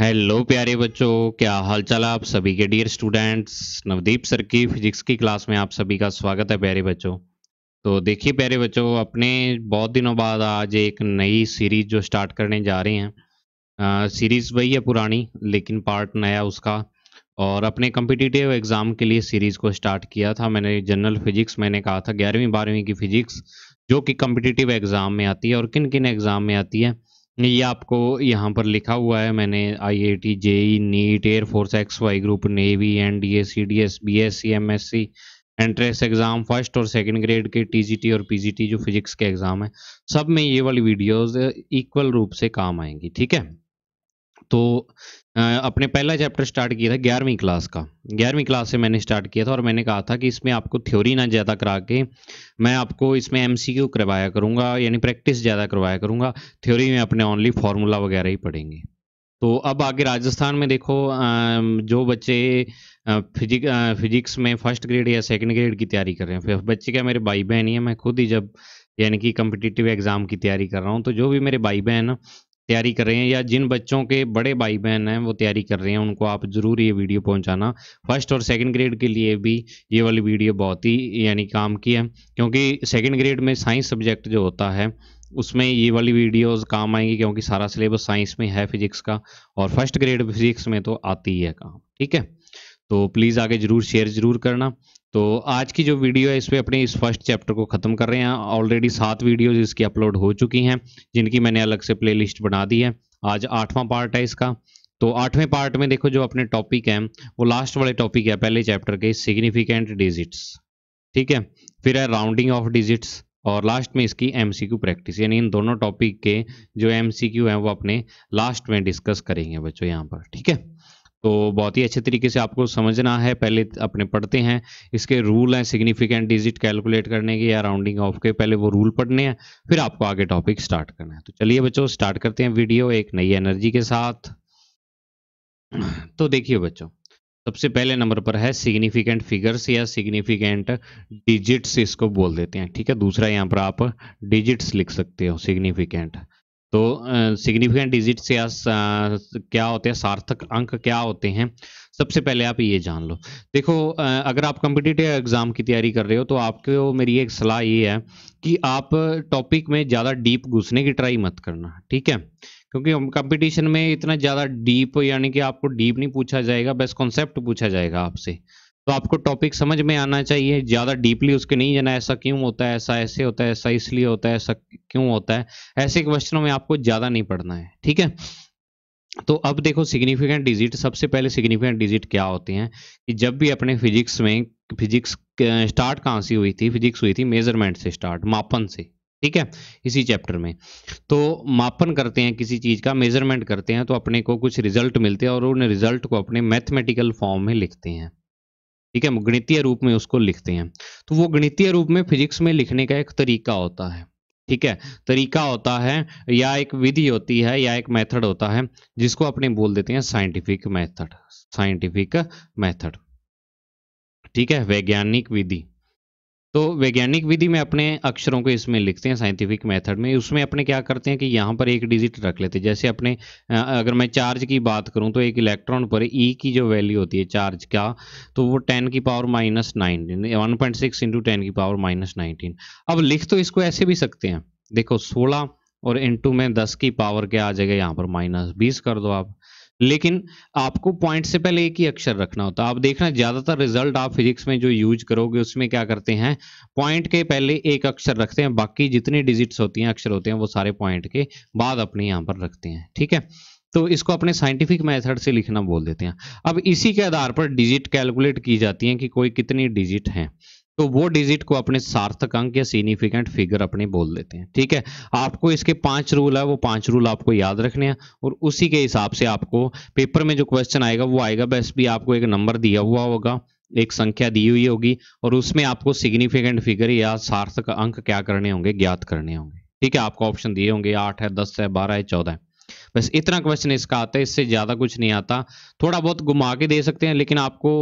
hello प्यारे बच्चों क्या हाल चाल आप सभी के डियर स्टूडेंट्स नवदीप सर की फिजिक्स की क्लास में आप सभी का स्वागत है प्यारे बच्चों तो देखिए प्यारे बच्चों अपने बहुत दिनों बाद आज एक नई सीरीज जो स्टार्ट करने जा रहे हैं आ, सीरीज वही है पुरानी लेकिन पार्ट नया उसका और अपने कम्पिटिटिव एग्ज़ाम के लिए सीरीज़ को स्टार्ट किया था मैंने जनरल फिजिक्स मैंने कहा था ग्यारहवीं बारहवीं की फिजिक्स जो कि कम्पिटिटिव एग्ज़ाम में आती है और किन किन एग्ज़ाम में आती है ये आपको यहाँ पर लिखा हुआ है मैंने I I T JEE NEET air force X Y group navy N D S C D S B S C M S C entrance exam first और सेकंड ग्रेड के टीजीटी और पीजीटी जो फिजिक्स के एग्जाम है सब में ये वाली वीडियोस इक्वल रूप से काम आएंगी ठीक है तो अपने पहला चैप्टर स्टार्ट किया था ग्यारहवीं क्लास का ग्यारहवीं क्लास से मैंने स्टार्ट किया था और मैंने कहा था कि इसमें आपको थ्योरी ना ज़्यादा करा के मैं आपको इसमें एमसीक्यू करवाया करूँगा यानी प्रैक्टिस ज़्यादा करवाया करूँगा थ्योरी में अपने ओनली फार्मूला वगैरह ही पढ़ेंगे तो अब आगे राजस्थान में देखो जो बच्चे फिजिक फिजिक्स में फर्स्ट ग्रेड या सेकंड ग्रेड की तैयारी कर रहे हैं फिर बच्चे क्या मेरे भाई बहन ही हैं मैं खुद ही जब यानी कि कम्पिटिटिव एग्ज़ाम की तैयारी कर रहा हूँ तो जो भी मेरे भाई बहन तैयारी कर रहे हैं या जिन बच्चों के बड़े भाई बहन हैं वो तैयारी कर रहे हैं उनको आप ज़रूर ये वीडियो पहुंचाना फर्स्ट और सेकंड ग्रेड के लिए भी ये वाली वीडियो बहुत ही यानी काम की है क्योंकि सेकंड ग्रेड में साइंस सब्जेक्ट जो होता है उसमें ये वाली वीडियोस काम आएंगी क्योंकि सारा सिलेबस साइंस में है फिजिक्स का और फर्स्ट ग्रेड फिजिक्स में तो आती ही है काम ठीक है तो प्लीज़ आगे ज़रूर शेयर ज़रूर करना तो आज की जो वीडियो है इसमें अपने इस फर्स्ट चैप्टर को ख़त्म कर रहे हैं ऑलरेडी सात वीडियोज इसकी अपलोड हो चुकी हैं जिनकी मैंने अलग से प्ले बना दी है आज आठवां पार्ट है इसका तो आठवें पार्ट में देखो जो अपने टॉपिक हैं वो लास्ट वाले टॉपिक है पहले चैप्टर के सिग्निफिकेंट डिजिट्स ठीक है फिर है राउंडिंग ऑफ डिजिट्स और लास्ट में इसकी एमसीक्यू प्रैक्टिस यानी इन दोनों टॉपिक के जो एमसीक्यू हैं वो अपने लास्ट में डिस्कस करेंगे बच्चों यहाँ पर ठीक है तो बहुत ही अच्छे तरीके से आपको समझना है पहले अपने पढ़ते हैं इसके रूल हैं सिग्निफिकेंट डिजिट कैलकुलेट करने के या राउंडिंग ऑफ के पहले वो रूल पढ़ने हैं फिर आपको आगे टॉपिक स्टार्ट करना है तो चलिए बच्चों स्टार्ट करते हैं वीडियो एक नई एनर्जी के साथ तो देखिए बच्चों सबसे पहले नंबर पर है सिग्निफिकेंट फिगर्स या सिग्निफिकेंट डिजिट्स इसको बोल देते हैं ठीक है दूसरा यहाँ पर आप डिजिट्स लिख सकते हो सिग्निफिकेंट तो सिग्निफिकेंट से आ, क्या होते हैं सार्थक अंक क्या होते हैं सबसे पहले आप ये जान लो देखो अगर आप कम्पिटिटिव एग्ज़ाम की तैयारी कर रहे हो तो आपके मेरी एक सलाह ये है कि आप टॉपिक में ज़्यादा डीप घुसने की ट्राई मत करना ठीक है क्योंकि कंपटीशन में इतना ज़्यादा डीप यानी कि आपको डीप नहीं पूछा जाएगा बस कॉन्सेप्ट पूछा जाएगा आपसे तो आपको टॉपिक समझ में आना चाहिए ज़्यादा डीपली उसके नहीं जाना ऐसा क्यों होता है ऐसा ऐसे होता है ऐसा इसलिए होता है ऐसा क्यों होता है ऐसे क्वेश्चनों में आपको ज़्यादा नहीं पढ़ना है ठीक है तो अब देखो सिग्निफिकेंट डिजिट सबसे पहले सिग्निफिकेंट डिजिट क्या होती हैं कि जब भी अपने फिजिक्स में फिजिक्स स्टार्ट कहां से हुई थी फिजिक्स हुई थी मेजरमेंट से स्टार्ट मापन से ठीक है इसी चैप्टर में तो मापन करते हैं किसी चीज़ का मेजरमेंट करते हैं तो अपने को कुछ रिजल्ट मिलते हैं और उन रिजल्ट को अपने मैथमेटिकल फॉर्म में लिखते हैं ठीक है गणितीय रूप में उसको लिखते हैं तो वो गणितीय रूप में फिजिक्स में लिखने का एक तरीका होता है ठीक है तरीका होता है या एक विधि होती है या एक मेथड होता है जिसको अपने बोल देते हैं साइंटिफिक मेथड साइंटिफिक मेथड ठीक है वैज्ञानिक विधि तो वैज्ञानिक विधि में अपने अक्षरों को इसमें लिखते हैं साइंटिफिक मेथड में उसमें अपने क्या करते हैं कि यहाँ पर एक डिजिट रख लेते हैं जैसे अपने अगर मैं चार्ज की बात करूँ तो एक इलेक्ट्रॉन पर ई e की जो वैल्यू होती है चार्ज का तो वो टेन की power minus nineteen one point six into ten की पावर माइनस नाइनटीन अब लिख तो इसको ऐसे भी सकते हैं देखो सोलह और इंटू में दस की पावर क्या आ जाएगा यहाँ पर माइनस बीस कर दो आप लेकिन आपको पॉइंट से पहले एक ही अक्षर रखना होता है आप देखना ज्यादातर रिजल्ट आप फिजिक्स में जो यूज करोगे उसमें क्या करते हैं पॉइंट के पहले एक अक्षर रखते हैं बाकी जितने डिजिट्स होती हैं अक्षर होते हैं वो सारे पॉइंट के बाद अपने यहां पर रखते हैं ठीक है तो इसको अपने साइंटिफिक मेथड से लिखना बोल देते हैं अब इसी के आधार पर डिजिट कैलकुलेट की जाती है कि कोई कितनी डिजिट है तो वो डिजिट को अपने सार्थक अंक या सिग्निफिकेंट फिगर अपने बोल देते हैं ठीक है आपको इसके पांच रूल है वो पांच रूल आपको याद रखने हैं और उसी के हिसाब से आपको पेपर में जो क्वेश्चन आएगा वो आएगा बस भी आपको एक नंबर दिया हुआ होगा एक संख्या दी हुई होगी और उसमें आपको सिग्निफिकेंट फिगर या सार्थक अंक क्या करने होंगे ज्ञात करने होंगे ठीक है आपको ऑप्शन दिए होंगे आठ है दस है बारह है चौदह है बस इतना क्वेश्चन इसका आता है इससे ज़्यादा कुछ नहीं आता थोड़ा बहुत घुमा के दे सकते हैं लेकिन आपको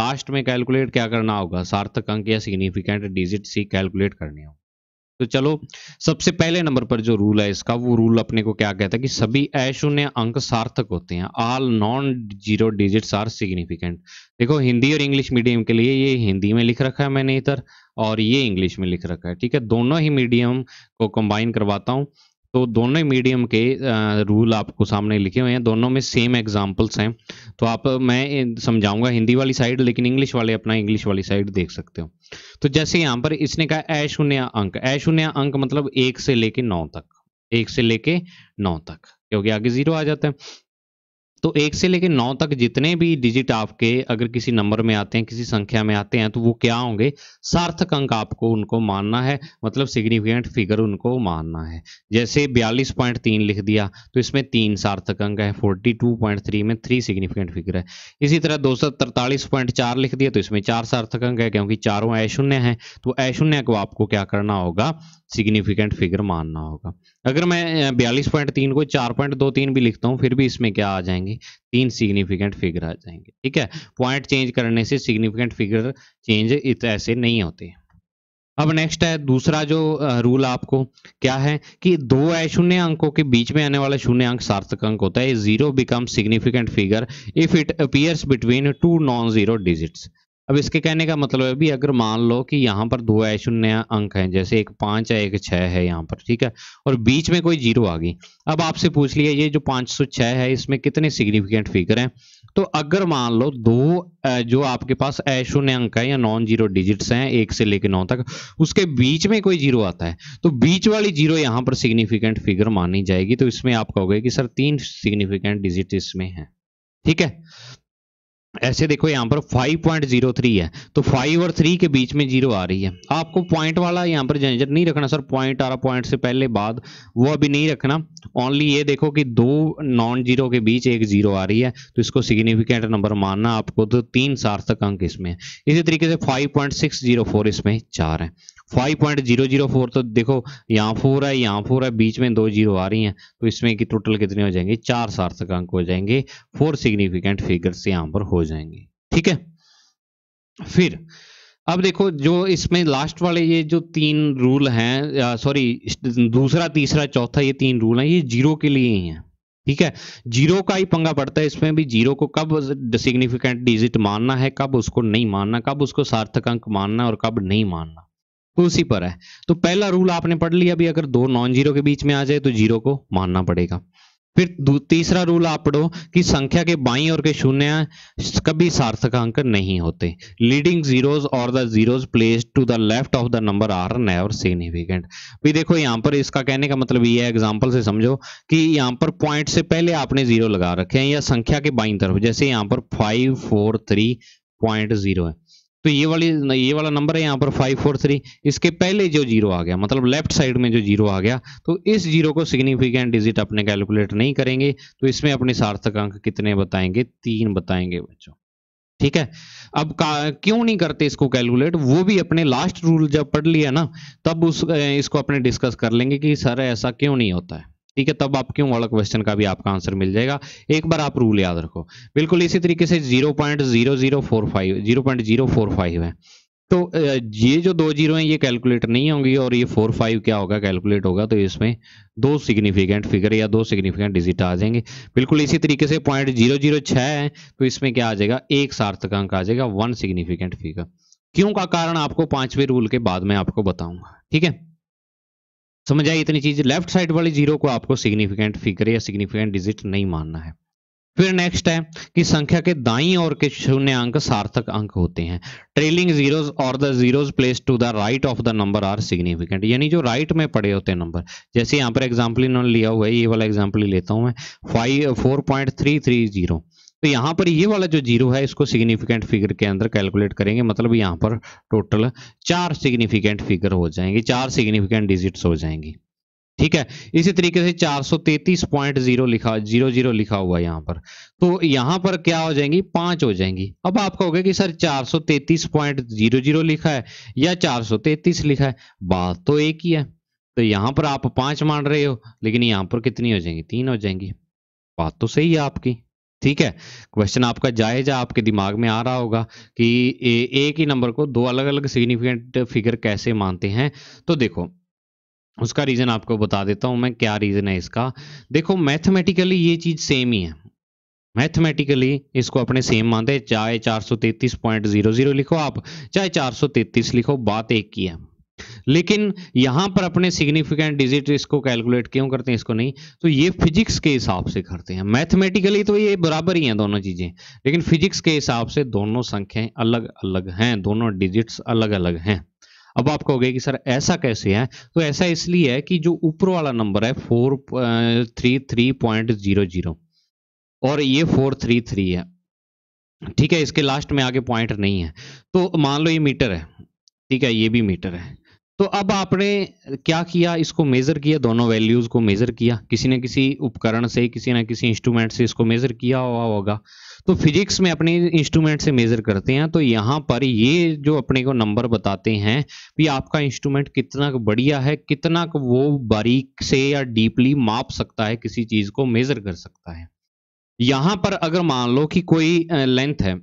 लास्ट में कैलकुलेट क्या करना होगा सार्थक अंक या सिग्निफिकेंट डिजिट सी कैलकुलेट करनी होगी तो चलो सबसे पहले नंबर पर जो रूल है इसका वो रूल अपने को क्या कहता है कि सभी अशून्य अंक सार्थक होते हैं all non zero digits are significant देखो हिंदी और इंग्लिश मीडियम के लिए ये हिंदी में लिख रखा है मैंने इधर और ये इंग्लिश में लिख रखा है ठीक है दोनों ही मीडियम को कंबाइन करवाता हूँ तो दोनों ही मीडियम के रूल आपको सामने लिखे हुए हैं दोनों में सेम एग्जाम्पल्स हैं तो आप मैं समझाऊंगा हिंदी वाली साइड लेकिन इंग्लिश वाले अपना इंग्लिश वाली साइड देख सकते हो तो जैसे यहां पर इसने कहा अशून्य अंक अशून्य अंक मतलब एक से लेके नौ तक एक से लेके नौ तक क्योंकि आगे जीरो आ जाता है तो एक से लेकर नौ तक जितने भी डिजिट आपके अगर किसी नंबर में आते हैं किसी संख्या में आते हैं तो वो क्या होंगे सार्थक अंक आपको उनको मानना है मतलब सिग्निफिकेंट फिगर उनको मानना है जैसे 42.3 लिख दिया तो इसमें तीन सार्थक अंक है 42.3 में थ्री सिग्निफिकेंट फिगर है इसी तरह दो लिख दिया तो इसमें चार सार्थक अंक है क्योंकि चारों ऐशून्य है तो ऐशून्य को आपको क्या करना होगा सिग्निफिकेंट फिगर मानना होगा अगर मैं बयालीस पॉइंट तीन को चार पॉइंट दो तीन भी लिखता हूँ फिर भी इसमें क्या आ जाएंगे तीन सिग्निफिकेंट फिगर आ जाएंगे ठीक है पॉइंट चेंज करने से सिग्निफिकेंट फिगर चेंज ऐसे नहीं होते अब नेक्स्ट है दूसरा जो रूल आपको क्या है कि दो अशून्य अंकों के बीच में आने वाला शून्य अंक सार्थक अंक होता है zero become significant figure if it appears between two non zero digits अब इसके कहने का मतलब है भी अगर मान लो कि यहाँ पर दो शून्य अंक हैं जैसे एक पांच है एक छह है यहाँ पर ठीक है और बीच में कोई जीरो आ गई अब आपसे पूछ लिया ये जो पांच सौ छह है इसमें कितने सिग्निफिकेंट फिगर हैं तो अगर मान लो दो जो आपके पास ऐशून्य अंक है या नॉन जीरो डिजिट्स हैं एक से लेकर नौ तक उसके बीच में कोई जीरो आता है तो बीच वाली जीरो यहाँ पर सिग्निफिकेंट फिगर मानी जाएगी तो इसमें आप कहोगे कि सर तीन सिग्निफिकेंट डिजिट इसमें है ठीक है ऐसे देखो यहाँ पर 5.03 है तो 5 और 3 के बीच में जीरो आ रही है आपको पॉइंट वाला यहाँ पर झंझट नहीं रखना सर पॉइंट आ रहा पॉइंट से पहले बाद वो अभी नहीं रखना ओनली ये देखो कि दो नॉन जीरो के बीच एक जीरो आ रही है तो इसको सिग्निफिकेंट नंबर मानना आपको तो तीन सार्थक अंक इसमें है इसी तरीके से फाइव इसमें चार है five point zero zero four तो देखो यहाँ फोर है यहाँ फोर है बीच में दो जीरो आ रही हैं तो इसमें कि टोटल कितने हो जाएंगे चार सार्थक अंक हो जाएंगे फोर सिग्निफिकेंट फिगर्स यहाँ पर हो जाएंगे ठीक है फिर अब देखो जो इसमें लास्ट वाले ये जो तीन रूल हैं सॉरी दूसरा तीसरा चौथा ये तीन रूल हैं ये जीरो के लिए ही हैं ठीक है जीरो का ही पंगा पड़ता है इसमें भी जीरो को कब सिग्निफिकेंट डिजिट मानना है कब उसको नहीं मानना कब उसको सार्थक अंक मानना और कब नहीं मानना उसी पर है तो पहला रूल आपने पढ़ लिया अभी अगर दो नॉन जीरो के बीच में आ जाए तो जीरो को मानना पड़ेगा फिर तीसरा रूल आप पढ़ो कि संख्या के बाई और के शून्य कभी सार्थक अंक नहीं होते लीडिंग जीरोज और the zeros place to the left of the number are never significant भी देखो यहां पर इसका कहने का मतलब ये है एग्जांपल से समझो कि यहां पर पॉइंट से पहले आपने जीरो लगा रखे हैं या संख्या के बाई तरफ जैसे यहां पर five four three point zero है तो ये वाली ये वाला नंबर है यहाँ पर फाइव फोर थ्री इसके पहले जो जीरो आ गया मतलब लेफ्ट साइड में जो जीरो आ गया तो इस जीरो को सिग्निफिकेंट डिजिट अपने कैलकुलेट नहीं करेंगे तो इसमें अपने सार्थक अंक कितने बताएंगे तीन बताएंगे बच्चों ठीक है अब क्यों नहीं करते इसको कैलकुलेट वो भी अपने लास्ट रूल जब पढ़ लिया ना तब उस इसको अपने डिस्कस कर लेंगे कि सर ऐसा क्यों नहीं होता है ठीक है तब आपके वाला क्वेश्चन का भी आपका आंसर मिल जाएगा एक बार आप रूल याद रखो बिल्कुल इसी तरीके से zero zero zero zero zero point point four five four five है तो ये जो दो जीरो हैं ये कैलकुलेट नहीं होंगी और ये फोर फाइव क्या होगा कैलकुलेट होगा तो इसमें दो सिग्निफिकेंट फिगर या दो सिग्निफिकेंट डिजिट आ जाएंगे बिल्कुल इसी तरीके से पॉइंट जीरो जीरो छह है तो इसमें क्या आ जाएगा एक सार्थक अंक आ जाएगा वन सिग्निफिकेंट फिगर क्यों का कारण आपको पांचवें रूल के बाद में आपको बताऊंगा ठीक है समझ आई इतनी चीज लेफ्ट साइड वाली जीरो को आपको सिग्निफिकेंट फिगर या सिग्निफिकेंट डिजिट नहीं मानना है फिर नेक्स्ट है कि संख्या के दाई और के शून्य अंक सार्थक अंक होते हैं ट्रेलिंग जीरोस और the zeros place to the right of the number are significant यानी जो राइट right में पड़े होते हैं नंबर जैसे यहाँ पर एग्जाम्पल इन्होंने लिया हुआ है ये वाला एग्जाम्पल लेता हूँ मैं five four point three three zero तो यहाँ पर ये वाला जो जीरो है इसको सिग्निफिकेंट फिगर के अंदर कैलकुलेट करेंगे मतलब यहाँ पर टोटल चार सिग्निफिकेंट फिगर हो जाएंगे चार सिग्निफिकेंट डिजिट्स हो जाएंगी ठीक है इसी तरीके से 433.0 लिखा जीरो जीरो लिखा हुआ है यहाँ पर तो यहाँ पर क्या हो जाएंगी पांच हो जाएंगी अब आप कहोगे कि सर 433.00 लिखा है या 433 लिखा है बात तो एक ही है तो यहाँ पर आप पांच मान रहे हो लेकिन यहाँ पर कितनी हो जाएंगी तीन हो जाएंगी बात तो सही है आपकी ठीक है क्वेश्चन आपका जायजा आपके दिमाग में आ रहा होगा कि एक ही नंबर को दो अलग अलग सिग्निफिकेंट फिगर कैसे मानते हैं तो देखो उसका रीजन आपको बता देता हूं मैं क्या रीजन है इसका देखो मैथमेटिकली ये चीज सेम ही है मैथमेटिकली इसको अपने सेम मानते हैं चाहे 433.00 लिखो आप चाहे 433 लिखो बात एक की है लेकिन यहां पर अपने सिग्निफिकेंट डिजिट इसको कैलकुलेट क्यों करते हैं इसको नहीं तो ये फिजिक्स के हिसाब से करते हैं मैथमेटिकली तो ये बराबर ही हैं दोनों चीजें लेकिन फिजिक्स के हिसाब से दोनों संख्याएं अलग अलग हैं दोनों डिजिट्स अलग अलग हैं अब आप कहोगे कि सर ऐसा कैसे है तो ऐसा इसलिए है कि जो ऊपर वाला नंबर है four three three point zero zero और ये फोर थ्री थ्री है ठीक है इसके लास्ट में आगे पॉइंट नहीं है तो मान लो ये मीटर है ठीक है ये भी मीटर है तो अब आपने क्या किया इसको मेज़र किया दोनों वैल्यूज़ को मेज़र किया किसी न किसी उपकरण से किसी न किसी इंस्ट्रूमेंट से इसको मेज़र किया हुआ होगा तो फिजिक्स में अपने इंस्ट्रूमेंट से मेज़र करते हैं तो यहाँ पर ये जो अपने को नंबर बताते हैं कि आपका इंस्ट्रूमेंट कितना बढ़िया है कितना वो बारीक से या डीपली माप सकता है किसी चीज़ को मेज़र कर सकता है यहां पर अगर मान लो कि कोई लेंथ है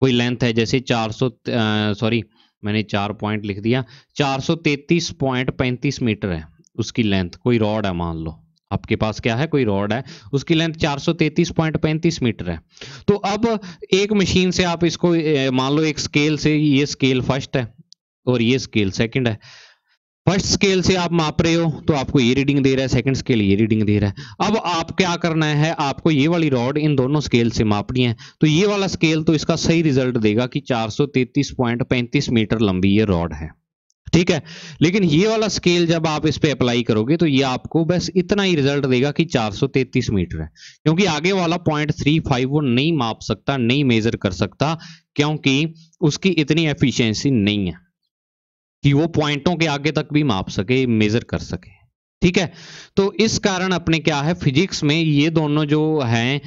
कोई लेंथ है जैसे चार सॉरी मैंने चार पॉइंट लिख दिया चार सौ तैतीस पॉइंट पैंतीस मीटर है उसकी लेंथ कोई रॉड है मान लो आपके पास क्या है कोई रॉड है उसकी लेंथ 433.35 मीटर है तो अब एक मशीन से आप इसको मान लो एक स्केल से ये स्केल फर्स्ट है और ये स्केल सेकंड है फर्स्ट स्केल से आप माप रहे हो तो आपको ये रीडिंग दे रहा है सेकंड स्केल ये रीडिंग दे रहा है अब आप क्या करना है आपको ये वाली रॉड इन दोनों स्केल से मापनी है तो ये वाला स्केल तो इसका सही रिजल्ट देगा कि 433.35 मीटर लंबी ये रॉड है ठीक है लेकिन ये वाला स्केल जब आप इस पर अप्लाई करोगे तो ये आपको बस इतना ही रिजल्ट देगा कि 433 मीटर है क्योंकि आगे वाला 0.35 वो नहीं माप सकता नहीं मेजर कर सकता क्योंकि उसकी इतनी एफिशिएंसी नहीं है कि वो पॉइंटों के आगे तक भी माप सके मेजर कर सके ठीक है तो इस कारण अपने क्या है फिजिक्स में ये दोनों जो हैं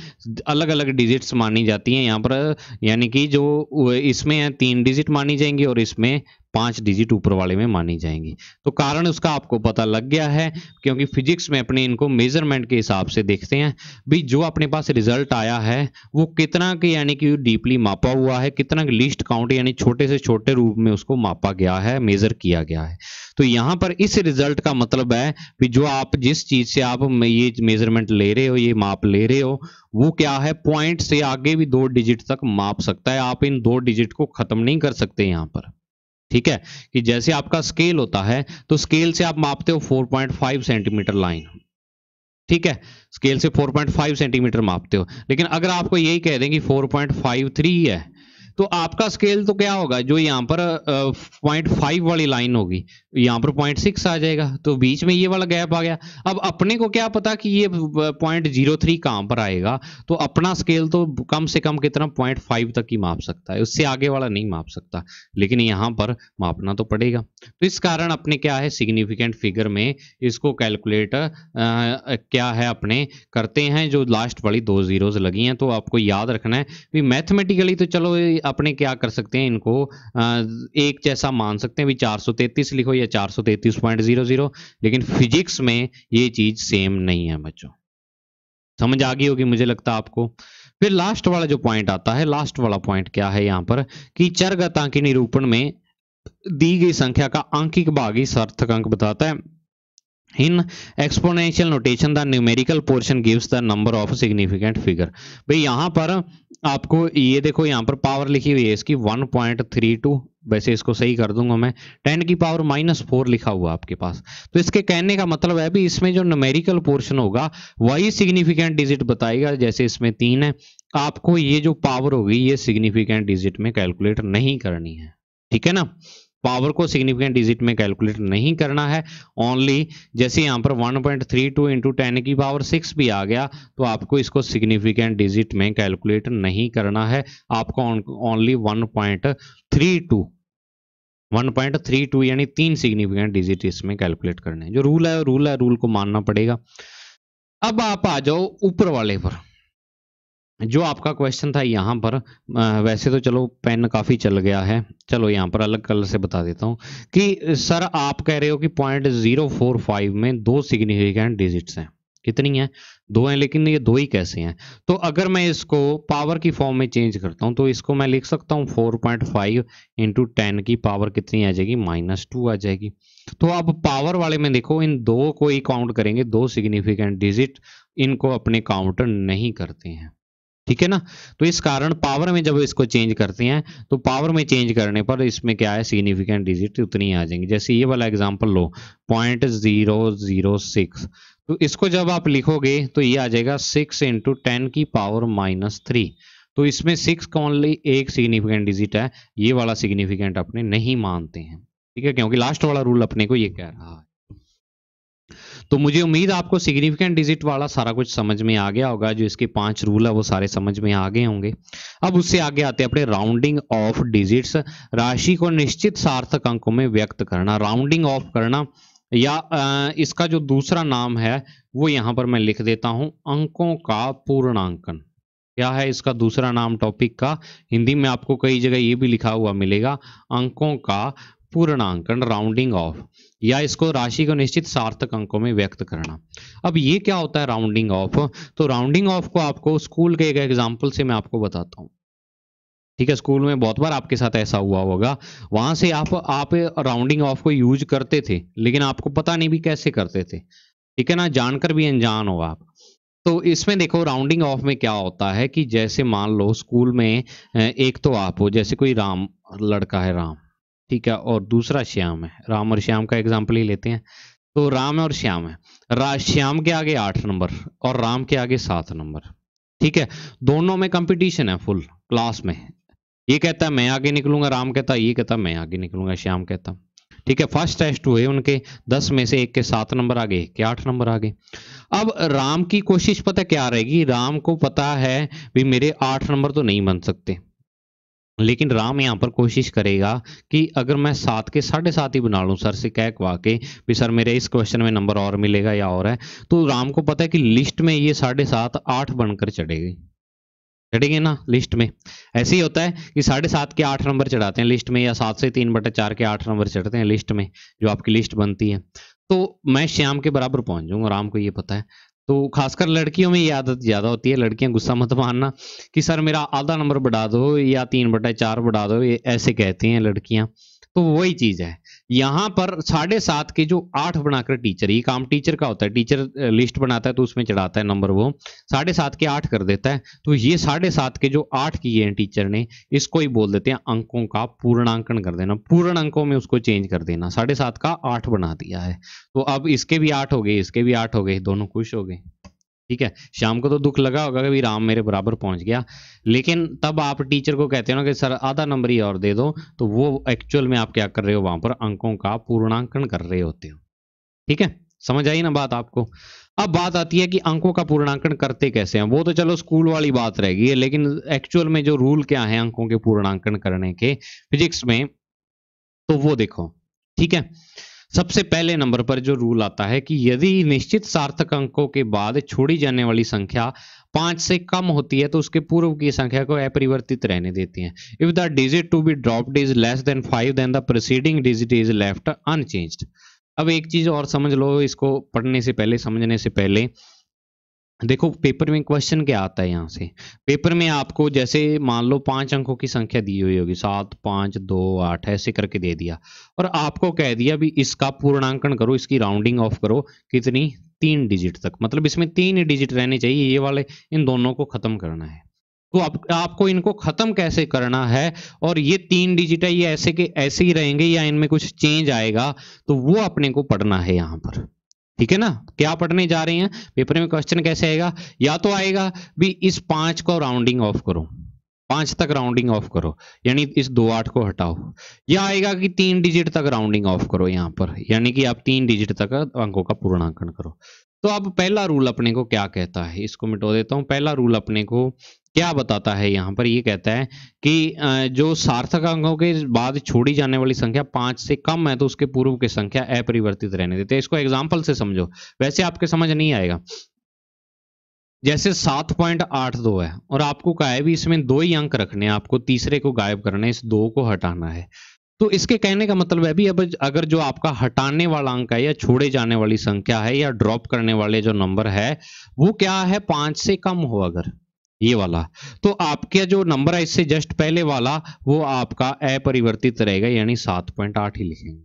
अलग अलग डिजिट्स मानी जाती हैं यहाँ पर यानी कि जो इसमें है तीन डिजिट मानी जाएंगी और इसमें पांच डिजिट ऊपर वाले में मानी जाएंगी तो कारण उसका आपको पता लग गया है क्योंकि फिजिक्स में अपने इनको मेजरमेंट के हिसाब से देखते हैं भी जो अपने पास रिजल्ट आया है वो कितना के यानी कि डीपली मापा हुआ है कितना लिस्ट काउंट यानी छोटे से छोटे रूप में उसको मापा गया है मेजर किया गया है तो यहां पर इस रिजल्ट का मतलब है कि जो आप जिस चीज से आप ये मेजरमेंट ले रहे हो ये माप ले रहे हो वो क्या है पॉइंट से आगे भी दो डिजिट तक माप सकता है आप इन दो डिजिट को खत्म नहीं कर सकते यहां पर ठीक है कि जैसे आपका स्केल होता है तो स्केल से आप मापते हो 4.5 सेंटीमीटर लाइन ठीक है स्केल से 4.5 सेंटीमीटर मापते हो लेकिन अगर आपको यही कह दें कि 4.53 है तो आपका स्केल तो क्या होगा जो यहाँ पर पॉइंट फाइव वाली लाइन होगी यहाँ पर पॉइंट सिक्स आ जाएगा तो बीच में ये वाला गैप आ गया अब अपने को क्या पता कि ये पॉइंट जीरो थ्री कहाँ पर आएगा तो अपना स्केल तो कम से कम कितना पॉइंट फाइव तक ही माप सकता है उससे आगे वाला नहीं माप सकता लेकिन यहाँ पर मापना तो पड़ेगा तो इस कारण अपने क्या है सिग्निफिकेंट फिगर में इसको कैलकुलेट क्या है अपने करते हैं जो लास्ट वाली दो जीरोज लगी हैं तो आपको याद रखना है मैथमेटिकली तो चलो अपने क्या कर सकते हैं इनको एक जैसा मान सकते हैं भी 433 लिखो या 433.00 लेकिन फिजिक्स में ये चीज सेम नहीं है बच्चों समझ आ गई होगी मुझे लगता है आपको फिर लास्ट वाला जो पॉइंट आता है लास्ट वाला पॉइंट क्या है यहां पर कि चरगता के निरूपण में दी गई संख्या का आंकिक भाग ही सार्थक अंक बताता है in exponential notation the numerical portion gives the number of significant figure भाई यहाँ पर आपको ये देखो यहाँ पर पावर लिखी हुई है इसकी 1.32 वैसे इसको सही कर दूंगा मैं 10 की पावर माइनस फोर लिखा हुआ आपके पास तो इसके कहने का मतलब है भी इसमें जो न्यूमेरिकल पोर्शन होगा वही सिग्निफिकेंट डिजिट बताएगा जैसे इसमें तीन है आपको ये जो पावर होगी ये सिग्निफिकेंट डिजिट में कैलकुलेट नहीं करनी है ठीक है ना पावर को सिग्निफिकेंट डिजिट में कैलकुलेट नहीं करना है ओनली जैसे यहाँ पर 1.32 point three two into ten की पावर सिक्स भी आ गया तो आपको इसको सिग्निफिकेंट डिजिट में कैलकुलेट नहीं करना है आपको only 1.32 point three two one point three two यानी तीन सिग्निफिकेंट डिजिट इसमें कैलकुलेट करने हैं जो रूल है रूल है रूल को मानना पड़ेगा अब आप आ जाओ ऊपर वाले पर जो आपका क्वेश्चन था यहाँ पर वैसे तो चलो पेन काफ़ी चल गया है चलो यहाँ पर अलग कलर से बता देता हूँ कि सर आप कह रहे हो कि पॉइंट जीरो फोर फाइव में दो सिग्निफिकेंट डिजिट्स हैं कितनी है दो हैं लेकिन ये दो ही कैसे हैं तो अगर मैं इसको पावर की फॉर्म में चेंज करता हूँ तो इसको मैं लिख सकता हूँ four point five into ten की पावर कितनी आ जाएगी माइनस टू आ जाएगी तो आप पावर वाले में देखो इन दो को ही काउंट करेंगे दो सिग्निफिकेंट डिजिट इनको अपने काउंटर नहीं करते हैं ठीक है ना तो इस कारण पावर में जब इसको चेंज करते हैं तो पावर में चेंज करने पर इसमें क्या है सिग्निफिकेंट डिजिट उतनी आ जाएंगी जैसे ये वाला एग्जाम्पल लो पॉइंट जीरो जीरो सिक्स तो इसको जब आप लिखोगे तो ये आ जाएगा सिक्स इंटू टेन की पावर माइनस थ्री तो इसमें सिक्स का ओनली एक सिग्निफिकेंट डिजिट है ये वाला सिग्निफिकेंट अपने नहीं मानते हैं ठीक है क्योंकि लास्ट वाला रूल अपने को ये कह रहा है तो मुझे उम्मीद आपको सिग्निफिकेंट डिजिट वाला सारा कुछ समझ में आ गया होगा जो इसके पांच रूल है वो सारे समझ में आ गए होंगे अब उससे आगे आते हैं अपने राउंडिंग ऑफ डिजिट्स राशि को निश्चित सार्थक अंकों में व्यक्त करना राउंडिंग ऑफ करना या इसका जो दूसरा नाम है वो यहां पर मैं लिख देता हूं अंकों का पूर्णांकन क्या है इसका दूसरा नाम टॉपिक का हिंदी में आपको कई जगह ये भी लिखा हुआ मिलेगा अंकों का पूर्णांकन राउंडिंग ऑफ या इसको राशि को निश्चित सार्थक अंकों में व्यक्त करना अब ये क्या होता है राउंडिंग ऑफ तो राउंडिंग ऑफ को आपको स्कूल के एक एग्जाम्पल से मैं आपको बताता हूँ ठीक है स्कूल में बहुत बार आपके साथ ऐसा हुआ होगा वहां से आप आप राउंडिंग ऑफ को यूज करते थे लेकिन आपको पता नहीं भी कैसे करते थे ठीक है ना जानकर भी अनजान हो आप तो इसमें देखो राउंडिंग ऑफ में क्या होता है कि जैसे मान लो स्कूल में एक तो आप हो जैसे कोई राम लड़का है राम ठीक है और दूसरा श्याम है राम और श्याम का एग्जाम्पल ही लेते हैं तो राम और श्याम है श्याम के आगे आठ नंबर और राम के आगे सात नंबर ठीक है दोनों में कंपटीशन है फुल क्लास में ये कहता है मैं आगे निकलूंगा राम कहता ये कहता मैं आगे निकलूंगा श्याम कहता ठीक है फर्स्ट टेस्ट हुए उनके दस में से एक के सात नंबर आ गए के आठ नंबर आ गए अब राम की कोशिश पता क्या रहेगी राम को पता है भी मेरे आठ नंबर तो नहीं बन सकते लेकिन राम यहाँ पर कोशिश करेगा कि अगर मैं सात के साढ़े सात ही बना लूँ सर से कह कवा के भी सर मेरे इस क्वेश्चन में नंबर और मिलेगा या और है तो राम को पता है कि लिस्ट में ये साढ़े सात आठ बनकर चढ़ेगी चढ़ेंगे ना लिस्ट में ऐसे ही होता है कि साढ़े सात के आठ नंबर चढ़ाते हैं लिस्ट में या सात से तीन बटे चार के आठ नंबर चढ़ते हैं लिस्ट में जो आपकी लिस्ट बनती है तो मैं श्याम के बराबर पहुंच जाऊंगा राम को ये पता है तो खासकर लड़कियों में ये आदत ज़्यादा होती है लड़कियां गुस्सा मत मानना कि सर मेरा आधा नंबर बढ़ा दो या तीन बटा चार बढ़ा दो ये ऐसे कहती हैं लड़कियां तो वही चीज़ है यहां पर साढ़े सात के जो आठ बनाकर टीचर ये काम टीचर का होता है टीचर लिस्ट बनाता है तो उसमें चढ़ाता है नंबर वो साढ़े सात के आठ कर देता है तो ये साढ़े सात के जो आठ किए हैं टीचर ने इसको ही बोल देते हैं अंकों का पूर्णांकन कर देना पूर्ण अंकों में उसको चेंज कर देना साढ़े सात का आठ बना दिया है तो अब इसके भी आठ हो गए इसके भी आठ हो गए दोनों खुश हो गए ठीक है शाम को तो दुख लगा होगा कि राम मेरे बराबर पहुंच गया लेकिन तब आप टीचर को कहते हो ना कि सर आधा नंबर ही और दे दो तो वो एक्चुअल में आप क्या कर रहे हो वहां पर अंकों का पूर्णांकन कर रहे होते हो ठीक है समझ आई ना बात आपको अब बात आती है कि अंकों का पूर्णांकन करते कैसे हैं वो तो चलो स्कूल वाली बात रह गई है लेकिन एक्चुअल में जो रूल क्या है अंकों के पूर्णांकन करने के फिजिक्स में तो वो देखो ठीक है सबसे पहले नंबर पर जो रूल आता है कि यदि निश्चित सार्थक अंकों के बाद छोड़ी जाने वाली संख्या पांच से कम होती है तो उसके पूर्व की संख्या को अपरिवर्तित रहने देती है if the digit to be dropped is less than five then the proceeding digit is left unchanged अब एक चीज और समझ लो इसको पढ़ने से पहले समझने से पहले देखो पेपर में क्वेश्चन क्या आता है यहाँ से पेपर में आपको जैसे मान लो पांच अंकों की संख्या दी हुई होगी सात पांच दो आठ ऐसे करके दे दिया और आपको कह दिया भी इसका पूर्णांकन करो इसकी राउंडिंग ऑफ करो कितनी तीन डिजिट तक मतलब इसमें तीन ही डिजिट रहने चाहिए ये वाले इन दोनों को खत्म करना है तो आप, आपको इनको खत्म कैसे करना है और ये तीन डिजिट है ये ऐसे के ऐसे ही रहेंगे या इनमें कुछ चेंज आएगा तो वो अपने को पढ़ना है यहाँ पर ठीक है ना क्या पढ़ने जा रहे हैं पेपर में क्वेश्चन कैसे आएगा या तो आएगा भी इस पांच को राउंडिंग ऑफ करो पांच तक राउंडिंग ऑफ करो यानी इस दो आठ को हटाओ या आएगा कि तीन डिजिट तक राउंडिंग ऑफ करो यहां पर यानी कि आप तीन डिजिट तक अंकों का पूर्णांकन करो तो अब पहला रूल अपने को क्या कहता है इसको मिटो देता हूं पहला रूल अपने को क्या बताता है यहाँ पर ये कहता है कि जो सार्थक अंकों के बाद छोड़ी जाने वाली संख्या पांच से कम है तो उसके पूर्व की संख्या अपरिवर्तित रहने देते हैं इसको एग्जाम्पल से समझो वैसे आपके समझ नहीं आएगा जैसे सात पॉइंट आठ दो है और आपको कहा है भी इसमें दो ही अंक रखने हैं आपको तीसरे को गायब करना है इस दो को हटाना है तो इसके कहने का मतलब है भी अब अगर जो आपका हटाने वाला अंक है या छोड़े जाने वाली संख्या है या ड्रॉप करने वाले जो नंबर है वो क्या है पांच से कम हो अगर ये वाला तो आपके जो नंबर है इससे जस्ट पहले वाला वो आपका अपरिवर्तित रहेगा यानी सात पॉइंट आठ ही लिखेंगे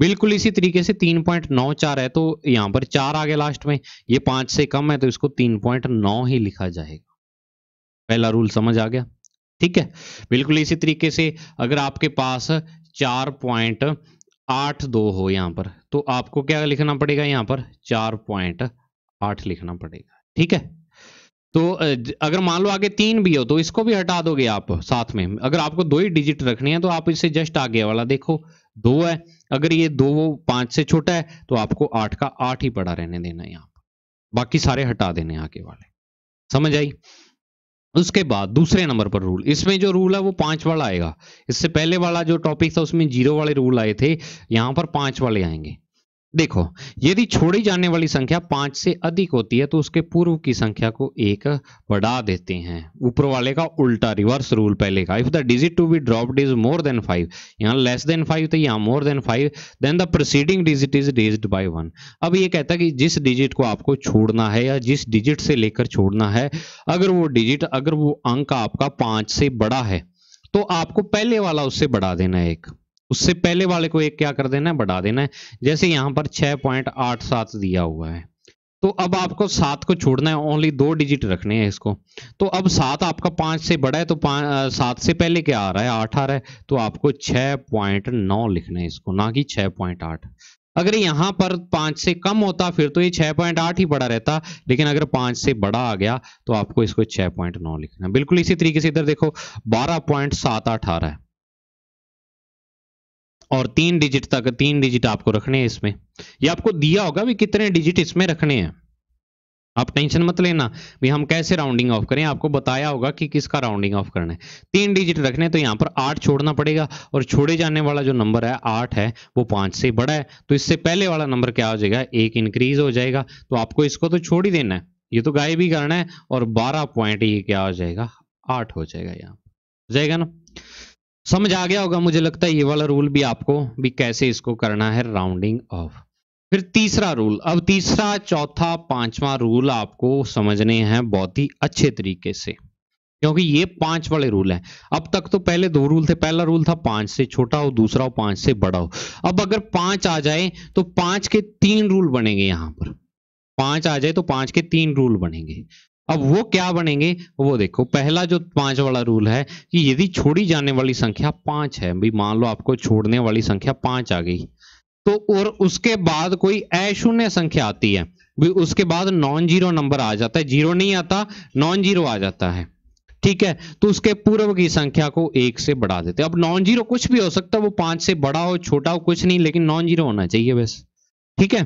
बिल्कुल इसी तरीके से तीन पॉइंट नौ चार है तो यहां पर चार आ गया लास्ट में ये पांच से कम है तो इसको तीन पॉइंट नौ ही लिखा जाएगा पहला रूल समझ आ गया ठीक है बिल्कुल इसी तरीके से अगर आपके पास चार पॉइंट आठ दो हो यहां पर तो आपको क्या लिखना पड़ेगा यहां पर चार पॉइंट आठ लिखना पड़ेगा ठीक है तो अगर मान लो आगे तीन भी हो तो इसको भी हटा दोगे आप साथ में अगर आपको दो ही डिजिट रखनी है तो आप इसे जस्ट आगे वाला देखो दो है अगर ये दो वो पांच से छोटा है तो आपको आठ का आठ ही पड़ा रहने देना है यहाँ बाकी सारे हटा देने आगे वाले समझ आई उसके बाद दूसरे नंबर पर रूल इसमें जो रूल है वो पांच वाला आएगा इससे पहले वाला जो टॉपिक था उसमें जीरो वाले रूल आए थे यहां पर पांच वाले आएंगे देखो यदि छोड़ी जाने वाली संख्या पांच से अधिक होती है तो उसके पूर्व की संख्या को एक बढ़ा देते हैं ऊपर वाले का उल्टा रिवर्स रूल पहले का if the digit to be dropped is more than five यहाँ लेस देन फाइव तो यहाँ more than five then the proceeding digit is raised by one अब ये कहता है कि जिस डिजिट को आपको छोड़ना है या जिस डिजिट से लेकर छोड़ना है अगर वो डिजिट अगर वो अंक आपका पांच से बड़ा है तो आपको पहले वाला उससे बढ़ा देना है एक उससे पहले वाले को एक क्या कर देना है बढ़ा देना है जैसे यहां पर 6.87 दिया हुआ है तो अब आपको सात को छोड़ना है ओनली दो डिजिट रखने हैं इसको तो अब सात आपका पांच से बड़ा है तो सात से पहले क्या आ रहा है आठ आ रहा है तो आपको छह पॉइंट नौ लिखना है इसको ना कि छह पॉइंट आठ अगर यहां पर पांच से कम होता फिर तो ये छह पॉइंट आठ ही बड़ा रहता लेकिन अगर पांच से बड़ा आ गया तो आपको इसको छह पॉइंट नौ लिखना बिल्कुल इसी तरीके से इधर देखो बारह पॉइंट सात आठ आ रहा है और तीन डिजिट तक तीन डिजिट आपको रखने हैं इसमें ये आपको दिया होगा भी कितने डिजिट इसमें रखने हैं आप टेंशन मत लेना भी हम कैसे राउंडिंग ऑफ करें आपको बताया होगा कि किसका राउंडिंग ऑफ करना है तीन डिजिट रखने तो यहां पर आठ छोड़ना पड़ेगा और छोड़े जाने वाला जो नंबर है आठ है वो पांच से बड़ा है तो इससे पहले वाला नंबर क्या हो जाएगा एक इंक्रीज हो जाएगा तो आपको इसको तो छोड़ ही देना है ये तो गायब ही करना है और बारह पॉइंट ये क्या हो जाएगा आठ हो जाएगा यहाँ हो जाएगा ना समझ आ गया होगा मुझे लगता है ये वाला रूल भी आपको भी कैसे इसको करना है राउंडिंग ऑफ फिर तीसरा रूल अब तीसरा चौथा पांचवा रूल आपको समझने हैं बहुत ही अच्छे तरीके से क्योंकि ये पांच वाले रूल हैं अब तक तो पहले दो रूल थे पहला रूल था पांच से छोटा हो दूसरा हो पांच से बड़ा हो अब अगर पांच आ जाए तो पांच के तीन रूल बनेंगे यहां पर पांच आ जाए तो पांच के तीन रूल बनेंगे अब वो क्या बनेंगे वो देखो पहला जो पांच वाला रूल है कि यदि छोड़ी जाने वाली संख्या पांच है भाई मान लो आपको छोड़ने वाली संख्या पांच आ गई तो और उसके बाद कोई अशून्य संख्या आती है भी उसके बाद नॉन जीरो नंबर आ जाता है जीरो नहीं आता नॉन जीरो आ जाता है ठीक है तो उसके पूर्व की संख्या को एक से बढ़ा देते अब नॉन जीरो कुछ भी हो सकता है वो पांच से बड़ा हो छोटा हो कुछ नहीं लेकिन नॉन जीरो होना चाहिए बस ठीक है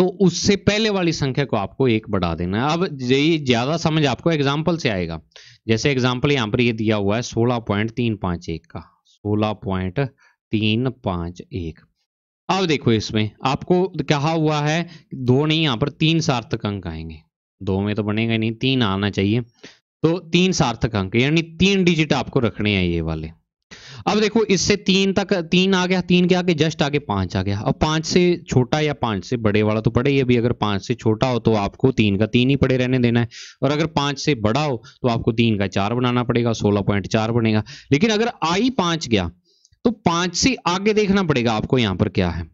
तो उससे पहले वाली संख्या को आपको एक बढ़ा देना है अब ये ज्यादा समझ आपको एग्जाम्पल से आएगा जैसे एग्जाम्पल यहां पर ये दिया हुआ है सोलह पॉइंट तीन पांच एक का सोलह पॉइंट तीन पांच एक अब देखो इसमें आपको कहा हुआ है दो नहीं यहां पर तीन सार्थक अंक आएंगे दो में तो बनेगा नहीं तीन आना चाहिए तो तीन सार्थक अंक यानी तीन डिजिट आपको रखने हैं ये वाले अब देखो इससे तीन तक तीन आ गया तीन के आगे जस्ट आगे पांच आ गया अब पांच से छोटा या पांच से बड़े वाला तो पड़े ही अभी अगर पांच से छोटा हो तो आपको तीन का तीन ही पड़े रहने देना है और अगर पांच से बड़ा हो तो आपको तीन का चार बनाना पड़ेगा सोलह पॉइंट चार बनेगा लेकिन अगर आई पांच गया तो पांच से आगे देखना पड़ेगा आपको यहां पर क्या है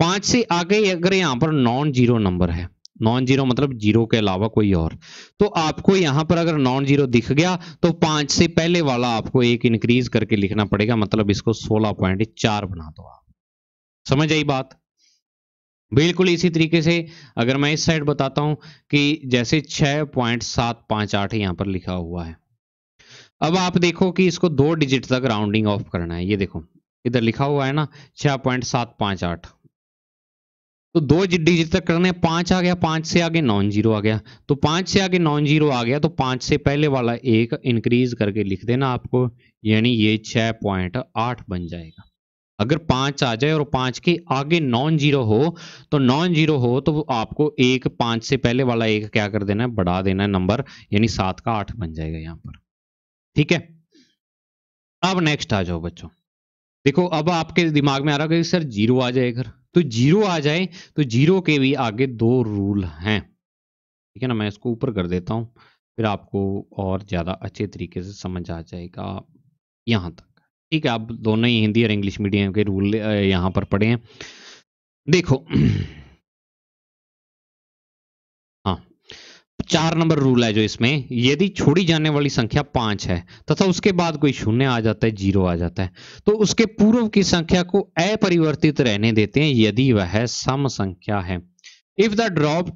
पांच से आगे अगर यहां पर नॉन जीरो नंबर है नॉन जीरो मतलब जीरो के अलावा कोई और तो आपको यहां पर अगर नॉन जीरो दिख गया तो पांच से पहले वाला आपको एक इंक्रीज करके लिखना पड़ेगा मतलब इसको सोलह पॉइंट चार बना दो आप समझ आई बात बिल्कुल इसी तरीके से अगर मैं इस साइड बताता हूं कि जैसे छह पॉइंट सात पांच आठ यहां पर लिखा हुआ है अब आप देखो कि इसको दो डिजिट तक राउंडिंग ऑफ करना है ये देखो इधर लिखा हुआ है ना छह पॉइंट सात पांच आठ तो दो डिजिट तक करने पांच आ गया पांच से आगे नॉन जीरो आ गया तो पांच से आगे नॉन जीरो आ गया तो पांच से पहले वाला एक इंक्रीज करके लिख देना आपको यानी ये छह पॉइंट आठ बन जाएगा अगर पांच आ जाए और पांच के आगे नॉन जीरो हो तो नॉन जीरो हो तो आपको एक पांच से पहले वाला एक क्या कर देना है बढ़ा देना है नंबर यानी सात का आठ बन जाएगा यहां पर ठीक है अब नेक्स्ट आ जाओ बच्चों देखो अब आपके दिमाग में आ रहा है सर जीरो आ जाए तो जीरो आ जाए तो जीरो के भी आगे दो रूल हैं ठीक है ना मैं इसको ऊपर कर देता हूं फिर आपको और ज़्यादा अच्छे तरीके से समझ आ जाएगा यहां तक ठीक है आप दोनों ही हिंदी और इंग्लिश मीडियम के रूल यहां पर पढ़े हैं देखो चार नंबर रूल है जो इसमें यदि छोड़ी जाने वाली संख्या पांच है तथा उसके बाद कोई शून्य आ जाता है जीरो आ जाता है तो उसके पूर्व की संख्या को अपरिवर्तित रहने देते हैं यदि वह सम संख्या है if the drop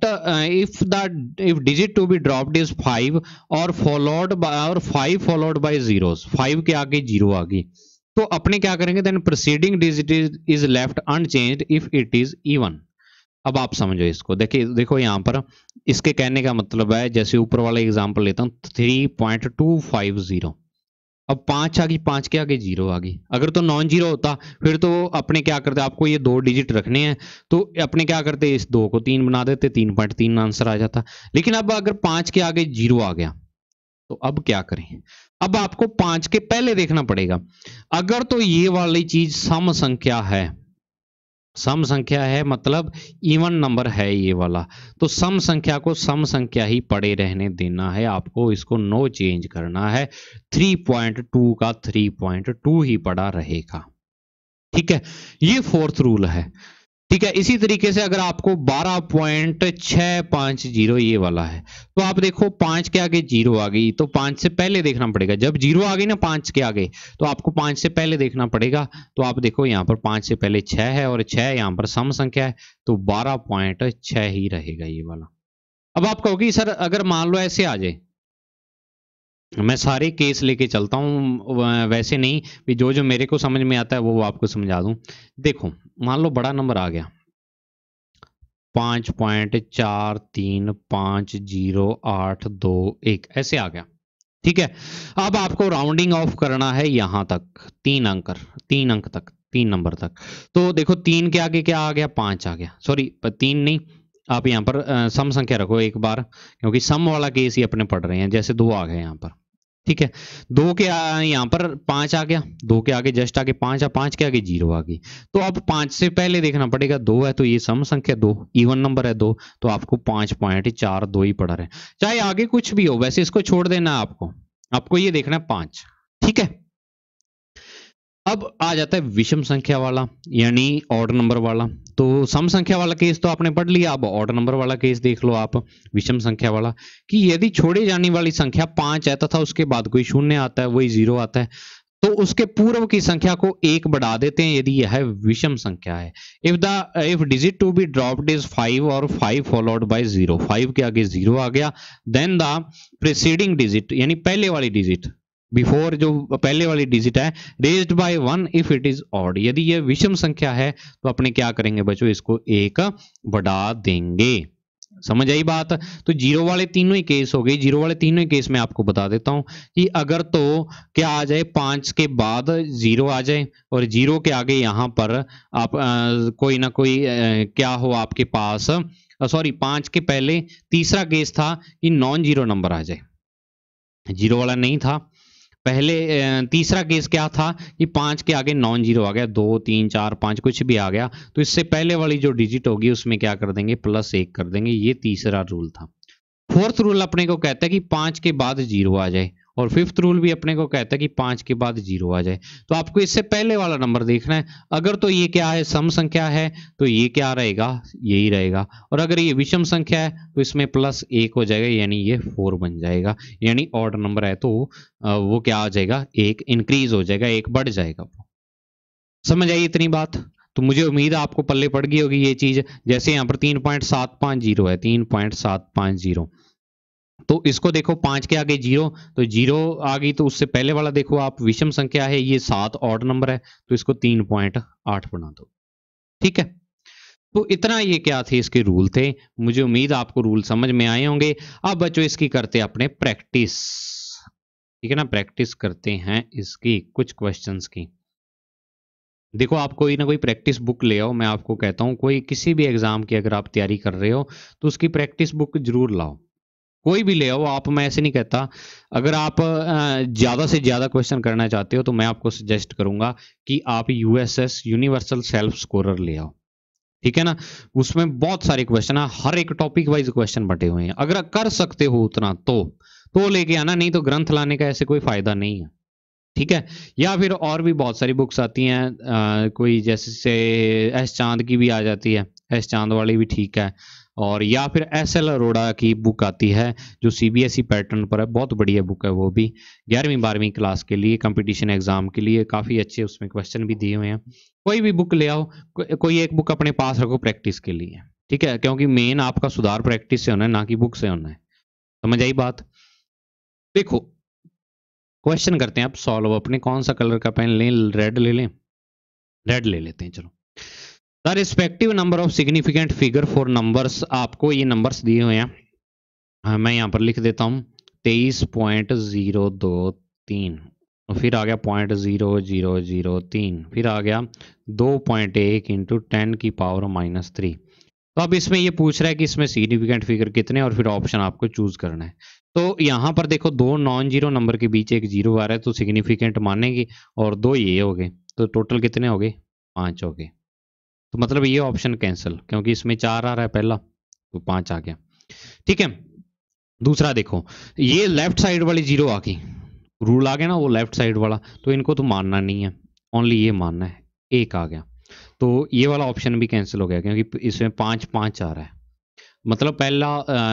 if the if digit to be be is five और followed followed by or 5 followed by के आगे जीरो आ गई तो अपने क्या करेंगे then proceeding digit is left unchange if it is even अब आप समझो इसको देखिए देखो यहाँ पर इसके कहने का मतलब है जैसे ऊपर वाला एग्जाम्पल लेता हूँ three point two five zero अब पांच आ गई पांच के आगे जीरो आ गई अगर तो नॉन जीरो होता फिर तो अपने क्या करते आपको ये दो डिजिट रखने हैं तो अपने क्या करते इस दो को तीन बना देते तीन पॉइंट तीन आंसर आ जाता लेकिन अब अगर पांच के आगे जीरो आ गया तो अब क्या करें अब आपको पांच के पहले देखना पड़ेगा अगर तो ये वाली चीज सम संख्या है सम संख्या है मतलब इवन नंबर है ये वाला तो सम संख्या को सम संख्या ही पड़े रहने देना है आपको इसको नो चेंज करना है 3.2 का 3.2 ही पड़ा रहेगा ठीक है ये फोर्थ रूल है ठीक है इसी तरीके से अगर आपको बारह पॉइंट छह पांच जीरो ये वाला है तो आप देखो पांच के आगे जीरो आ गई तो पांच से पहले देखना पड़ेगा जब जीरो आ गई ना पांच के आगे तो आपको पांच से पहले देखना पड़ेगा तो आप देखो यहां पर पांच से पहले छह है और छह यहां पर सम संख्या है तो बारह पॉइंट छह ही रहेगा ये वाला अब आप कहोगे सर अगर मान लो ऐसे आ जाए मैं सारे केस लेके चलता हूँ वैसे नहीं भी जो जो मेरे को समझ में आता है वो आपको समझा दूँ देखो मान लो बड़ा नंबर आ गया पाँच पॉइंट चार तीन पाँच जीरो आठ दो एक ऐसे आ गया ठीक है अब आपको राउंडिंग ऑफ करना है यहां तक तीन अंक तीन अंक तक तीन नंबर तक तो देखो तीन के आगे क्या आ गया पांच आ गया सॉरी तीन नहीं आप यहाँ पर सम संख्या रखो एक बार क्योंकि सम वाला केस ही अपने पढ़ रहे हैं जैसे दो आ गए यहाँ पर ठीक है दो के यहां पर पांच आ गया दो के आगे जस्ट आगे पांच आ पांच के आगे जीरो आ गई तो अब पांच से पहले देखना पड़ेगा दो है तो ये सम संख्या दो इवन नंबर है दो तो आपको पांच पॉइंट चार दो ही पड़ा रहे चाहे आगे कुछ भी हो वैसे इसको छोड़ देना है आपको आपको ये देखना है पांच ठीक है अब आ जाता है विषम संख्या वाला यानी ऑर्डर नंबर वाला तो सम संख्या वाला केस तो आपने पढ़ लिया अब ऑड नंबर वाला केस देख लो आप विषम संख्या वाला कि यदि छोड़े जाने वाली संख्या पांच है तथा उसके बाद कोई शून्य आता है वही जीरो आता है तो उसके पूर्व की संख्या को एक बढ़ा देते हैं यदि यह विषम संख्या है if the if digit to be dropped is five और five followed by zero five के आगे जीरो आ गया देन द प्रेसिडिंग डिजिट यानी पहले वाली डिजिट बिफोर जो पहले वाली डिजिट है raised by one if it is odd यदि ये विषम संख्या है तो अपने क्या करेंगे बच्चों इसको एक बढ़ा देंगे समझ आई बात तो जीरो वाले तीनों ही केस हो गए जीरो वाले तीनों ही केस में आपको बता देता हूं कि अगर तो क्या आ जाए पांच के बाद जीरो आ जाए और जीरो के आगे यहां पर आप आ, कोई ना कोई आ, क्या हो आपके पास सॉरी पांच के पहले तीसरा केस था कि नॉन जीरो नंबर आ जाए जीरो वाला नहीं था पहले तीसरा केस क्या था कि पांच के आगे नॉन जीरो आ गया दो तीन चार पांच कुछ भी आ गया तो इससे पहले वाली जो डिजिट होगी उसमें क्या कर देंगे प्लस एक कर देंगे ये तीसरा रूल था फोर्थ रूल अपने को कहता है कि पांच के बाद जीरो आ जाए और फिफ्थ रूल भी अपने को कहता है कि पांच के बाद जीरो आ जाए तो आपको इससे पहले वाला नंबर देखना है अगर तो ये क्या है सम संख्या है तो ये क्या रहेगा यही रहेगा और अगर ये विषम संख्या है तो इसमें प्लस एक हो जाएगा यानी ये फोर बन जाएगा यानी ऑर्ड नंबर है तो वो क्या आ जाएगा एक इंक्रीज हो जाएगा एक बढ़ जाएगा वो समझ आई इतनी बात तो मुझे उम्मीद है आपको पल्ले पड़ गई होगी ये चीज जैसे यहाँ पर तीन पॉइंट सात पांच जीरो है तीन पॉइंट सात पांच जीरो तो इसको देखो पांच के आगे जीरो तो जीरो आ गई तो उससे पहले वाला देखो आप विषम संख्या है ये सात ऑड नंबर है तो इसको तीन पॉइंट आठ बना दो ठीक है तो इतना ये क्या थे इसके रूल थे मुझे उम्मीद आपको रूल समझ में आए होंगे अब बच्चों इसकी करते अपने प्रैक्टिस ठीक है ना प्रैक्टिस करते हैं इसकी कुछ क्वेश्चन की देखो आप कोई ना कोई प्रैक्टिस बुक ले आओ मैं आपको कहता हूं कोई किसी भी एग्जाम की अगर आप तैयारी कर रहे हो तो उसकी प्रैक्टिस बुक जरूर लाओ कोई भी ले आओ आप मैं ऐसे नहीं कहता अगर आप ज़्यादा से ज़्यादा क्वेश्चन करना चाहते हो तो मैं आपको सजेस्ट करूंगा कि आप यूएसएस यूनिवर्सल सेल्फ स्कोरर ले आओ ठीक है ना उसमें बहुत सारे क्वेश्चन है हर एक टॉपिक वाइज क्वेश्चन बटे हुए हैं अगर कर सकते हो उतना तो तो लेके आना नहीं तो ग्रंथ लाने का ऐसे कोई फायदा नहीं है ठीक है या फिर और भी बहुत सारी बुक्स आती हैं कोई जैसे से एस चांद की भी आ जाती है एस चांद वाली भी ठीक है और या फिर एस एल अरोड़ा की बुक आती है जो C B S E pattern पर है बहुत बढ़िया बुक है वो भी ग्यारहवीं बारहवीं क्लास के लिए कंपटीशन एग्जाम के लिए काफ़ी अच्छे उसमें क्वेश्चन भी दिए हुए हैं कोई भी बुक ले आओ को, कोई एक बुक अपने पास रखो प्रैक्टिस के लिए ठीक है क्योंकि मेन आपका सुधार प्रैक्टिस से होना है ना कि बुक से होना है समझ आई बात देखो क्वेश्चन करते हैं आप सॉल्व अपने कौन सा कलर का पेन लें रेड ले लें रेड ले लेते हैं चलो the respective number of significant figure for numbers आपको ये नंबर्स दिए हुए हैं हाँ, मैं यहाँ पर लिख देता हूँ तेईस पॉइंट जीरो दो तीन फिर आ गया पॉइंट जीरो जीरो जीरो तीन फिर आ गया दो पॉइंट एक इंटू टेन की पावर माइनस थ्री तो अब इसमें ये पूछ रहा है कि इसमें सिग्निफिकेंट फिगर कितने और फिर ऑप्शन आपको चूज करना है तो यहाँ पर देखो दो नॉन जीरो नंबर के बीच एक जीरो आ रहा है तो सिग्निफिकेंट मानेंगे और दो ये हो गए तो टोटल कितने हो गए पाँच हो गए तो मतलब ये ऑप्शन कैंसिल क्योंकि इसमें चार आ रहा है पहला तो पांच आ गया ठीक है दूसरा देखो ये लेफ्ट साइड वाली जीरो आ गई रूल आ गया ना वो लेफ्ट साइड वाला तो इनको तो मानना नहीं है ओनली ये मानना है एक आ गया तो ये वाला ऑप्शन भी कैंसिल हो गया क्योंकि इसमें पांच पांच आ रहा है मतलब पहला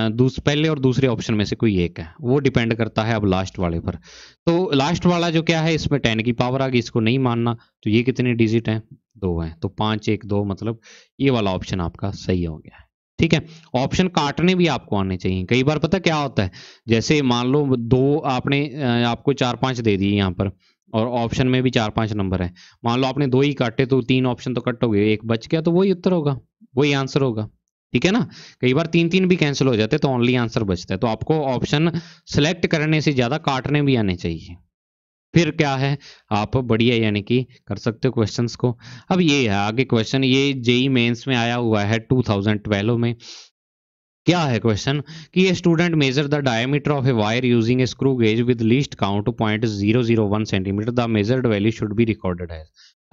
दूस, पहले और दूसरे ऑप्शन में से कोई एक है वो डिपेंड करता है अब लास्ट वाले पर तो लास्ट वाला जो क्या है इसमें टेन की पावर आ गई इसको नहीं मानना तो ये कितने डिजिट है दो है तो पांच एक दो मतलब ये वाला ऑप्शन आपका सही हो गया है ठीक है ऑप्शन काटने भी आपको आने चाहिए कई बार पता क्या होता है जैसे मान लो दो आपने आपको चार पांच दे दिए यहाँ पर और ऑप्शन में भी चार पांच नंबर है मान लो आपने दो ही काटे तो तीन ऑप्शन तो कट हो गए एक बच गया तो वही उत्तर होगा वही आंसर होगा ठीक है ना कई बार तीन तीन भी कैंसिल हो जाते हैं तो ओनली आंसर बचता है तो आपको ऑप्शन सेलेक्ट करने से ज्यादा काटने भी आने चाहिए फिर क्या है आप बढ़िया यानी कि कर सकते हो क्वेश्चंस को अब ये है आगे क्वेश्चन ये जेई मेंस में आया हुआ है 2012 में क्या है क्वेश्चन कि ये student measure the diameter of a wire using a screw gauge with least count point zero zero one centimetre the measured value should be recorded है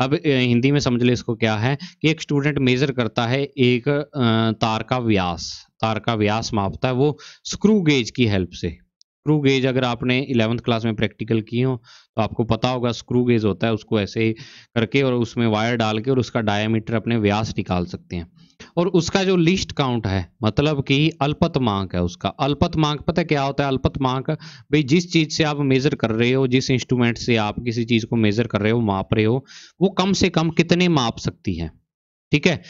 अब हिंदी में समझ ले इसको क्या है कि एक स्टूडेंट मेजर करता है एक तार का व्यास तार का व्यास मापता है वो स्क्रू गेज की हेल्प से स्क्रू गेज अगर आपने इलेवंथ क्लास में प्रैक्टिकल की हो तो आपको पता होगा स्क्रू गेज होता है उसको ऐसे ही करके और उसमें वायर डाल के और उसका डायमीटर अपने व्यास निकाल सकते हैं और उसका जो लिस्ट काउंट है मतलब कि अल्पत मांक है उसका अल्पत मांक पता क्या होता है अल्पत मांक भाई जिस चीज़ से आप मेज़र कर रहे हो जिस इंस्ट्रूमेंट से आप किसी चीज़ को मेज़र कर रहे हो माप रहे हो वो कम से कम कितने माप सकती है ठीक है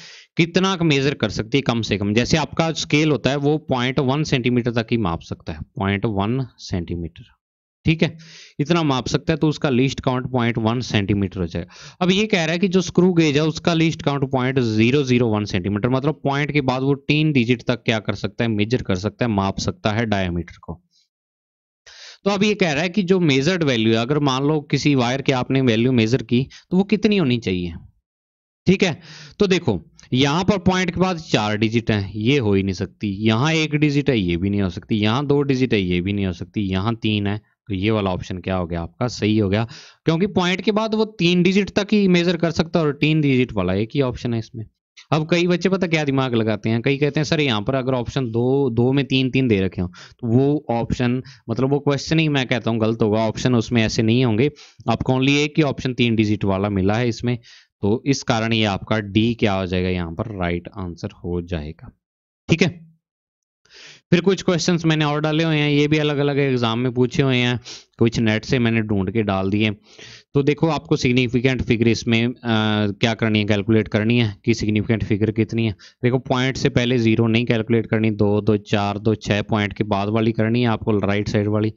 कितना मेजर कर सकती है कम से कम जैसे आपका स्केल होता है वो पॉइंट वन सेंटीमीटर तक ही माप सकता है पॉइंट वन सेंटीमीटर ठीक है इतना माप सकता है तो उसका least count point one centimetre हो जाएगा अब ये कह रहा है कि जो स्क्रू गेज है उसका least count point zero zero one centimetre मतलब पॉइंट के बाद वो तीन डिजिट तक क्या कर सकता है मेजर कर सकता है माप सकता है डायमीटर को तो अब ये कह रहा है कि जो मेजर्ड वैल्यू है अगर मान लो किसी वायर के आपने वैल्यू मेजर की तो वो कितनी होनी चाहिए ठीक है तो देखो यहां पर पॉइंट के बाद चार डिजिट है ये हो ही नहीं सकती यहां एक डिजिट है ये भी नहीं हो सकती यहां दो डिजिट है ये भी नहीं हो सकती यहां तीन है तो ये वाला ऑप्शन क्या हो गया आपका सही हो गया क्योंकि पॉइंट के बाद वो तीन डिजिट तक ही मेजर कर सकता है और तीन डिजिट वाला एक ही ऑप्शन है इसमें अब कई बच्चे पता क्या दिमाग लगाते हैं कई कहते हैं सर यहाँ पर अगर ऑप्शन दो दो में तीन तीन दे रखे हो तो वो ऑप्शन मतलब वो क्वेश्चन ही मैं कहता हूँ गलत होगा ऑप्शन उसमें ऐसे नहीं होंगे आपको ओनली एक ही ऑप्शन तीन डिजिट वाला मिला है इसमें तो इस कारण ये आपका डी क्या हो जाएगा यहां पर राइट आंसर हो जाएगा ठीक है फिर कुछ क्वेश्चंस मैंने और डाले हुए हैं ये भी अलग अलग एग्जाम में पूछे हुए हैं कुछ नेट से मैंने ढूंढ के डाल दिए तो देखो आपको सिग्निफिकेंट फिगर इसमें आ, क्या करनी है कैलकुलेट करनी है कि सिग्निफिकेंट फिगर कितनी है देखो पॉइंट से पहले जीरो नहीं कैलकुलेट करनी दो दो चार दो छह पॉइंट के बाद वाली करनी है आपको राइट साइड वाली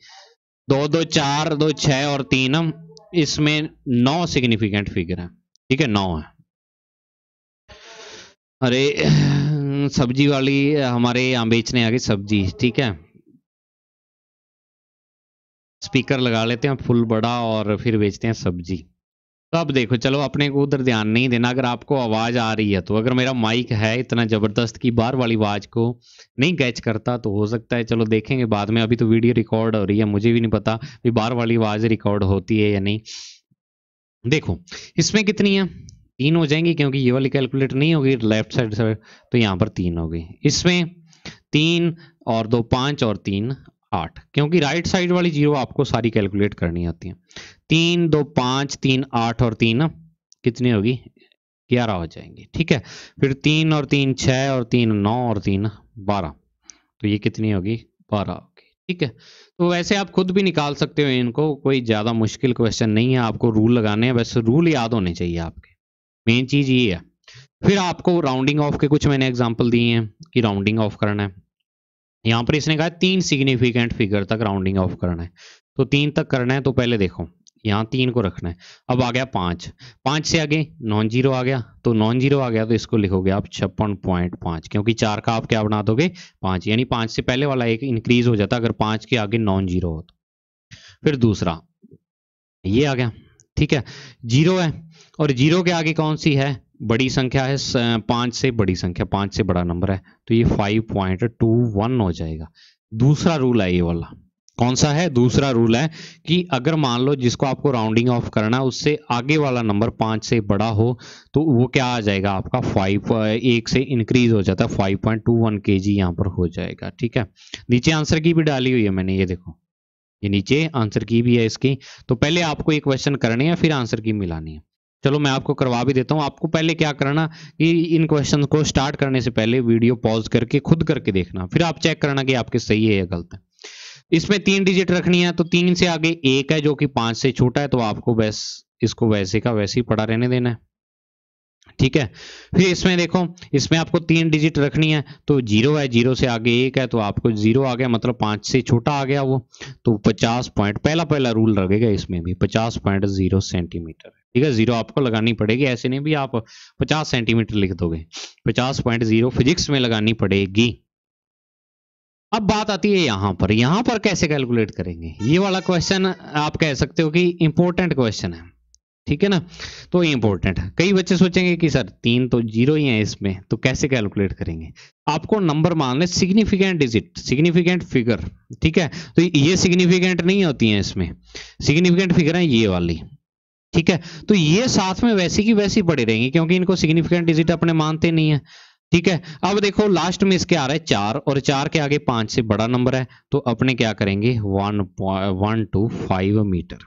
दो दो चार दो छह और तीन इसमें नौ सिग्निफिकेंट फिगर है ठीक है नौ है अरे सब्जी वाली हमारे यहां बेचने आ गई सब्जी ठीक है स्पीकर लगा लेते हैं फुल बड़ा और फिर बेचते हैं सब्जी तो अब देखो चलो अपने को उधर ध्यान नहीं देना अगर आपको आवाज़ आ रही है तो अगर मेरा माइक है इतना ज़बरदस्त कि बाहर वाली आवाज़ को नहीं कैच करता तो हो सकता है चलो देखेंगे बाद में अभी तो वीडियो रिकॉर्ड हो रही है मुझे भी नहीं पता कि बाहर वाली आवाज़ रिकॉर्ड होती है या नहीं देखो इसमें कितनी है तीन हो जाएंगी क्योंकि ये वाली कैलकुलेट नहीं होगी लेफ्ट साइड से तो यहाँ पर तीन हो गई इसमें तीन और दो पांच और तीन आठ क्योंकि राइट साइड वाली जीरो आपको सारी कैलकुलेट करनी आती है तीन दो पांच तीन आठ और तीन कितनी होगी ग्यारह हो जाएंगी ठीक है फिर तीन और तीन छह और तीन नौ और तीन बारह तो ये कितनी होगी बारह होगी ठीक है तो वैसे आप खुद भी निकाल सकते हो इनको कोई ज़्यादा मुश्किल क्वेश्चन नहीं है आपको रूल लगाने हैं वैसे रूल याद होने चाहिए आपके मेन चीज़ ये है फिर आपको राउंडिंग ऑफ के कुछ मैंने एग्जाम्पल दिए हैं कि राउंडिंग ऑफ करना है यहाँ पर इसने कहा तीन सिग्निफिकेंट फिगर तक राउंडिंग ऑफ करना है तो तीन तक करना है तो पहले देखो यहाँ तीन को रखना है अब आ गया पाँच पाँच से आगे नॉन जीरो आ गया तो नॉन जीरो आ गया तो इसको लिखोगे आप छप्पन पॉइंट पाँच क्योंकि चार का आप क्या बना दोगे पाँच यानी पाँच से पहले वाला एक इंक्रीज हो जाता अगर पाँच के आगे नॉन जीरो हो तो फिर दूसरा ये आ गया ठीक है जीरो है और जीरो के आगे कौन सी है बड़ी संख्या है पाँच से बड़ी संख्या पाँच से बड़ा नंबर है तो ये फाइव पॉइंट टू वन हो जाएगा दूसरा रूल है ये वाला कौन सा है दूसरा रूल है कि अगर मान लो जिसको आपको राउंडिंग ऑफ करना है उससे आगे वाला नंबर पांच से बड़ा हो तो वो क्या आ जाएगा आपका फाइव एक से इंक्रीज हो जाता है फाइव पॉइंट टू वन के जी यहाँ पर हो जाएगा ठीक है नीचे आंसर की भी डाली हुई है मैंने ये देखो ये नीचे आंसर की भी है इसकी तो पहले आपको एक क्वेश्चन करनी है फिर आंसर की मिलानी है चलो मैं आपको करवा भी देता हूँ आपको पहले क्या करना कि इन क्वेश्चन को स्टार्ट करने से पहले वीडियो पॉज करके खुद करके देखना फिर आप चेक करना कि आपके सही है या गलत है इसमें तीन डिजिट रखनी है तो तीन से आगे एक है जो कि पांच से छोटा है तो आपको बस इसको वैसे का वैसे ही पड़ा रहने देना है ठीक है फिर इसमें देखो इसमें आपको तीन डिजिट रखनी है तो जीरो है जीरो से आगे एक है तो आपको जीरो आ गया मतलब पांच से छोटा आ गया वो तो पचास पॉइंट पहला पहला रूल लगेगा इसमें भी पचास पॉइंट जीरो सेंटीमीटर ठीक है जीरो आपको लगानी पड़ेगी ऐसे नहीं भी आप पचास सेंटीमीटर लिख दोगे पचास पॉइंट जीरो फिजिक्स में लगानी पड़ेगी अब बात आती है यहां पर यहां पर कैसे कैलकुलेट करेंगे ये वाला क्वेश्चन आप कह सकते हो कि इंपॉर्टेंट क्वेश्चन है ठीक है ना तो इंपॉर्टेंट है कई बच्चे सोचेंगे कि सर तीन तो जीरो ही है इसमें तो कैसे कैलकुलेट करेंगे आपको नंबर मान ले सिग्निफिकेंट डिजिट सिग्निफिकेंट फिगर ठीक है तो ये सिग्निफिकेंट नहीं होती है इसमें सिग्निफिकेंट फिगर है ये वाली ठीक है तो ये साथ में वैसी की वैसी पड़ी रहेंगी क्योंकि इनको सिग्निफिकेंट डिजिट अपने मानते नहीं है ठीक है अब देखो लास्ट में इसके आ रहा है चार और चार के आगे पांच से बड़ा नंबर है तो अपने क्या करेंगे one one two five metre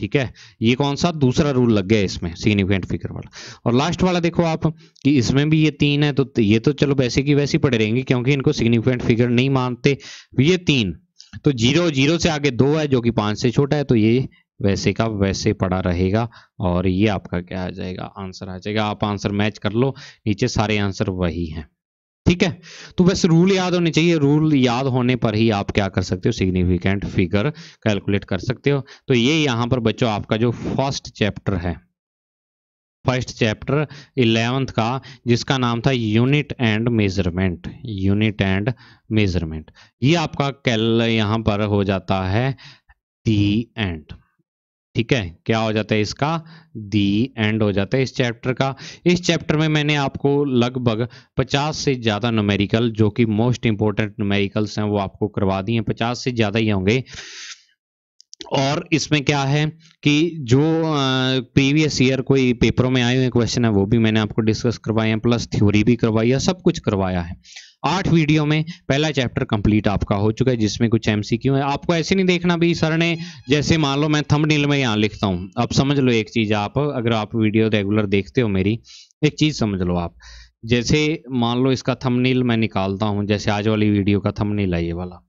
ठीक है ये कौन सा दूसरा रूल लग गया इसमें सिग्निफिकेंट फिगर वाला और लास्ट वाला देखो आप कि इसमें भी ये तीन है तो ये तो चलो वैसे की वैसे पड़े रहेंगे क्योंकि इनको सिग्निफिकेंट फिगर नहीं मानते ये तीन तो जीरो जीरो से आगे दो है जो कि पांच से छोटा है तो ये वैसे का वैसे पड़ा रहेगा और ये आपका क्या आ जाएगा आंसर आ जाएगा आप आंसर मैच कर लो नीचे सारे आंसर वही हैं ठीक है तो बस रूल याद होने चाहिए रूल याद होने पर ही आप क्या कर सकते हो सिग्निफिकेंट फिगर कैलकुलेट कर सकते हो तो ये यहाँ पर बच्चों आपका जो फर्स्ट चैप्टर है फर्स्ट चैप्टर इलेवेंथ का जिसका नाम था unit and measurement unit and measurement ये आपका कैल यहां पर हो जाता है दी एंड ठीक है क्या हो जाता है इसका दी एंड हो जाता है इस चैप्टर का इस चैप्टर में मैंने आपको लगभग 50 से ज़्यादा नोमेरिकल जो कि मोस्ट इंपॉर्टेंट नोमेरिकल्स हैं वो आपको करवा दिए हैं 50 से ज़्यादा ही होंगे और इसमें क्या है कि जो प्रीवियस ईयर कोई पेपरों में आए हुए क्वेश्चन है वो भी मैंने आपको डिस्कस करवाए हैं प्लस थ्योरी भी करवाई है सब कुछ करवाया है आठ वीडियो में पहला चैप्टर कंप्लीट आपका हो चुका है जिसमें कुछ एमसीक्यू है आपको ऐसे नहीं देखना भी सर ने जैसे मान लो मैं थंबनेल में यहाँ लिखता हूँ अब समझ लो एक चीज आप अगर आप वीडियो रेगुलर देखते हो मेरी एक चीज समझ लो आप जैसे मान लो इसका थंबनेल मैं निकालता हूँ जैसे आज वाली वीडियो का थंबनेल है ये वाला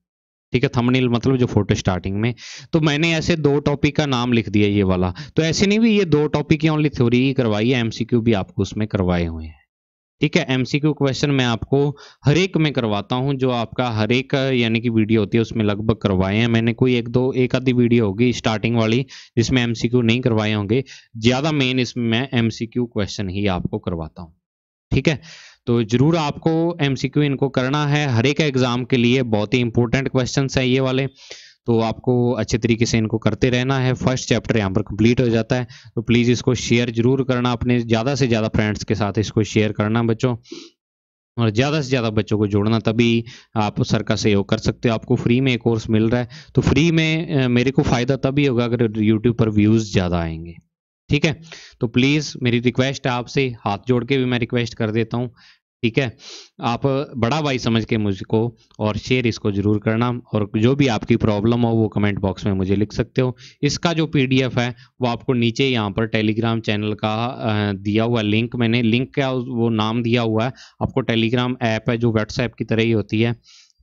ठीक है थंबनेल मतलब जो फोटो स्टार्टिंग में तो मैंने ऐसे दो टॉपिक का नाम लिख दिया ये वाला तो ऐसे नहीं भी ये दो टॉपिक की ओनली थ्योरी करवाई है एमसीक्यू भी आपको उसमें करवाए हुए हैं ठीक है एमसीक्यू क्वेश्चन मैं आपको हर एक में करवाता हूं जो आपका हर एक यानी कि वीडियो होती है उसमें लगभग करवाए हैं मैंने कोई एक दो एक आधी वीडियो होगी स्टार्टिंग वाली जिसमें एमसीक्यू नहीं करवाए होंगे ज्यादा मेन इसमें मैं एमसीक्यू क्वेश्चन ही आपको करवाता हूं ठीक है तो जरूर आपको एमसीक्यू इनको करना है हर एक एग्जाम के लिए बहुत ही इंपॉर्टेंट क्वेश्चन है ये वाले तो आपको अच्छे तरीके से इनको करते रहना है फर्स्ट चैप्टर यहाँ पर कंप्लीट हो जाता है तो प्लीज़ इसको शेयर जरूर करना अपने ज़्यादा से ज़्यादा फ्रेंड्स के साथ इसको शेयर करना बच्चों और ज़्यादा से ज़्यादा बच्चों को जोड़ना तभी आप सर का सहयोग कर सकते हो आपको फ्री में कोर्स मिल रहा है तो फ्री में मेरे को फ़ायदा तभी होगा अगर यूट्यूब पर व्यूज़ ज़्यादा आएंगे ठीक है तो प्लीज़ मेरी रिक्वेस्ट है आपसे हाथ जोड़ के भी मैं रिक्वेस्ट कर देता हूँ ठीक है आप बड़ा भाई समझ के मुझको और शेयर इसको जरूर करना और जो भी आपकी प्रॉब्लम हो वो कमेंट बॉक्स में मुझे लिख सकते हो इसका जो पीडीएफ है वो आपको नीचे यहाँ पर टेलीग्राम चैनल का दिया हुआ लिंक मैंने लिंक का वो नाम दिया हुआ है आपको टेलीग्राम ऐप है जो व्हाट्सएप की तरह ही होती है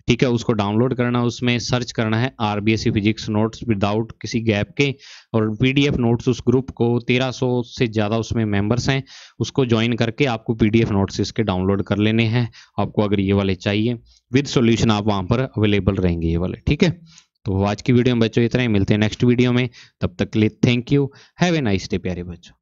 ठीक है उसको डाउनलोड करना उसमें सर्च करना है R B S C physics notes without किसी गैप के और पीडीएफ नोट्स उस ग्रुप को 1300 से ज़्यादा उसमें मेंबर्स हैं उसको ज्वाइन करके आपको पीडीएफ नोट्स इसके डाउनलोड कर लेने हैं आपको अगर ये वाले चाहिए विद सोल्यूशन आप वहां पर अवेलेबल रहेंगे ये वाले ठीक है तो आज की वीडियो में बच्चों इतना ही मिलते हैं नेक्स्ट वीडियो में तब तक के लिए thank you have a nice day प्यारे बच्चों